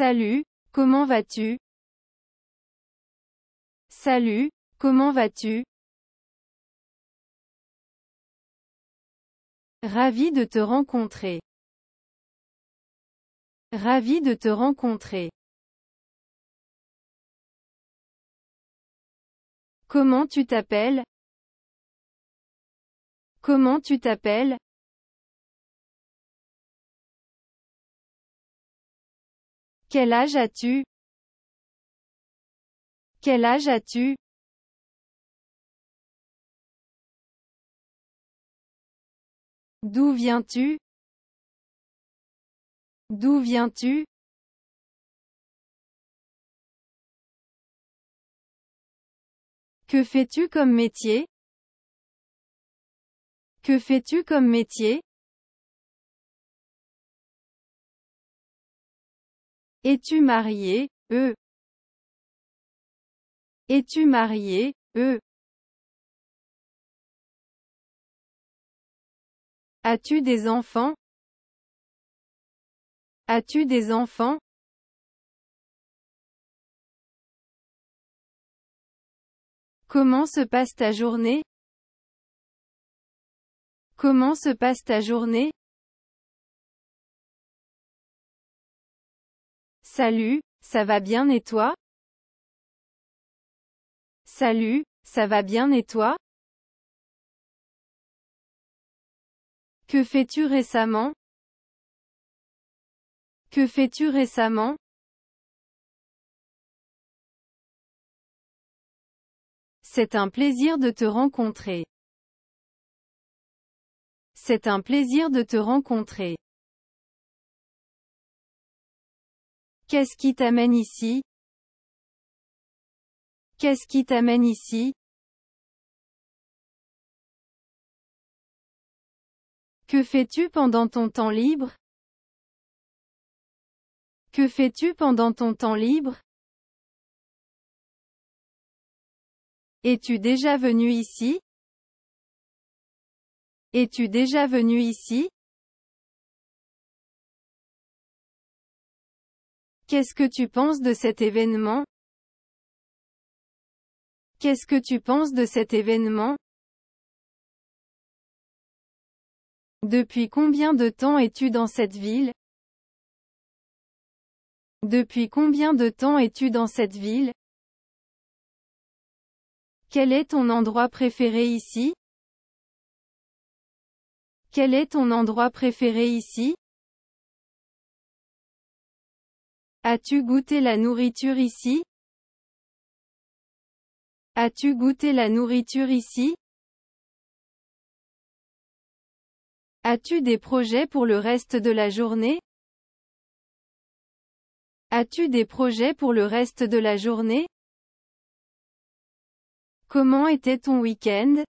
Salut, comment vas-tu Salut, comment vas-tu Ravi de te rencontrer. Ravi de te rencontrer. Comment tu t'appelles Comment tu t'appelles Quel âge as-tu Quel âge as-tu D'où viens-tu D'où viens-tu Que fais-tu comme métier Que fais-tu comme métier Es-tu marié, eux. Es-tu marié, eux. As-tu des enfants As-tu des enfants Comment se passe ta journée Comment se passe ta journée Salut, ça va bien et toi Salut, ça va bien et toi Que fais-tu récemment Que fais-tu récemment C'est un plaisir de te rencontrer. C'est un plaisir de te rencontrer. Qu'est-ce qui t'amène ici Qu'est-ce qui t'amène ici Que fais-tu pendant ton temps libre Que fais-tu pendant ton temps libre Es-tu déjà venu ici Es-tu déjà venu ici Qu'est-ce que tu penses de cet événement Qu'est-ce que tu penses de cet événement Depuis combien de temps es-tu dans cette ville Depuis combien de temps es-tu dans cette ville Quel est ton endroit préféré ici Quel est ton endroit préféré ici As-tu goûté la nourriture ici As-tu goûté la nourriture ici As-tu des projets pour le reste de la journée As-tu des projets pour le reste de la journée Comment était ton week-end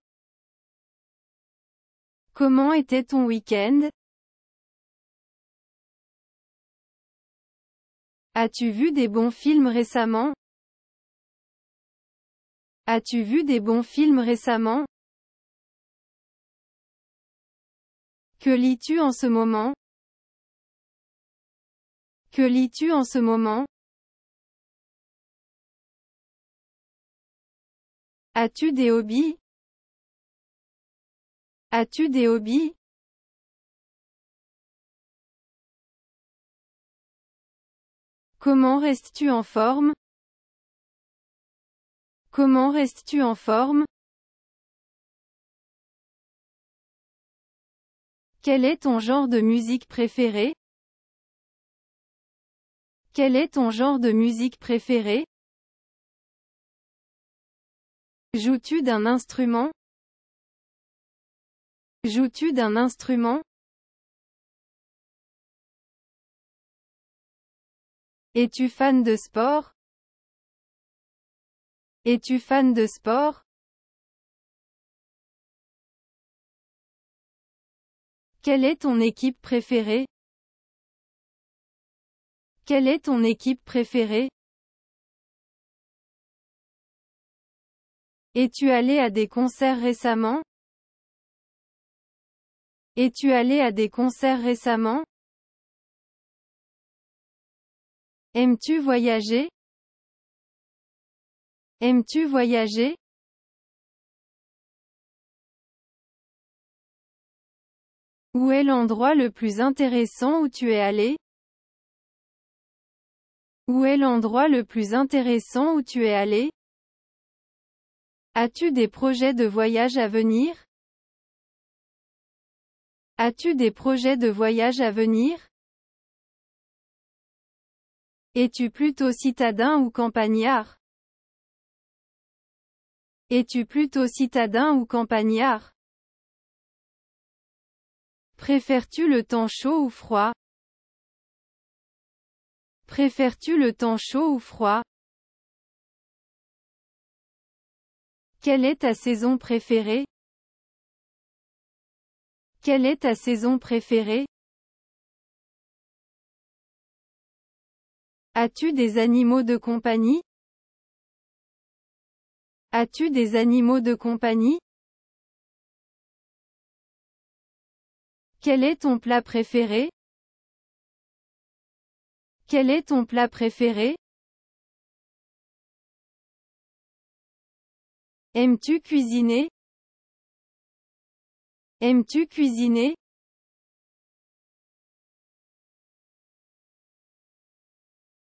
Comment était ton week-end As-tu vu des bons films récemment As-tu vu des bons films récemment Que lis-tu en ce moment Que lis-tu en ce moment As-tu des hobbies As-tu des hobbies Comment restes-tu en forme Comment restes-tu en forme Quel est ton genre de musique préféré Quel est ton genre de musique préféré Joues-tu d'un instrument Joues-tu d'un instrument Es-tu fan de sport Es-tu fan de sport Quelle est ton équipe préférée Quelle est ton équipe préférée Es-tu allé à des concerts récemment Es-tu allé à des concerts récemment Aimes-tu voyager Aimes-tu voyager Où est l'endroit le plus intéressant où tu es allé Où est l'endroit le plus intéressant où tu es allé As-tu des projets de voyage à venir As-tu des projets de voyage à venir es-tu plutôt citadin ou campagnard Es-tu plutôt citadin ou campagnard Préfères-tu le temps chaud ou froid Préfères-tu le temps chaud ou froid Quelle est ta saison préférée Quelle est ta saison préférée As-tu des animaux de compagnie As-tu des animaux de compagnie Quel est ton plat préféré Quel est ton plat préféré Aimes-tu cuisiner Aimes-tu cuisiner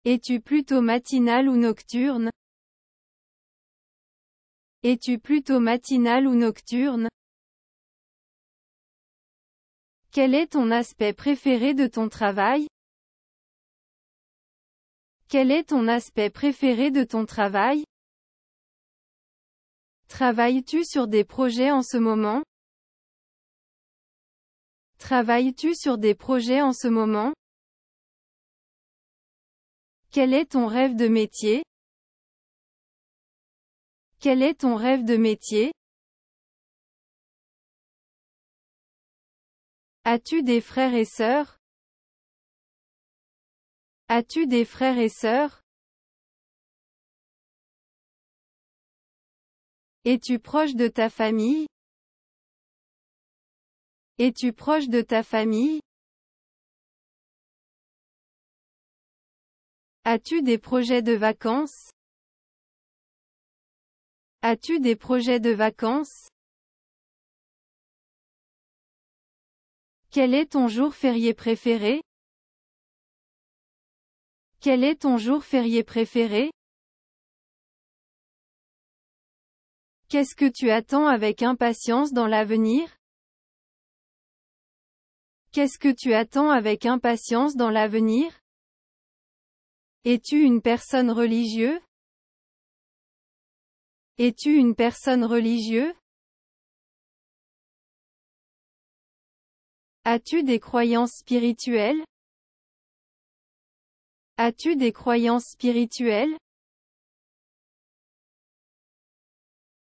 Es-tu plutôt matinal ou nocturne Es-tu plutôt matinal ou nocturne Quel est ton aspect préféré de ton travail Quel est ton aspect préféré de ton travail Travailles-tu sur des projets en ce moment Travailles-tu sur des projets en ce moment quel est ton rêve de métier Quel est ton rêve de métier As-tu des frères et sœurs As-tu des frères et sœurs Es-tu proche de ta famille Es-tu proche de ta famille As-tu des projets de vacances As-tu des projets de vacances Quel est ton jour férié préféré Quel est ton jour férié préféré Qu'est-ce que tu attends avec impatience dans l'avenir Qu'est-ce que tu attends avec impatience dans l'avenir es-tu une personne religieuse Es-tu une personne religieuse As-tu des croyances spirituelles As-tu des croyances spirituelles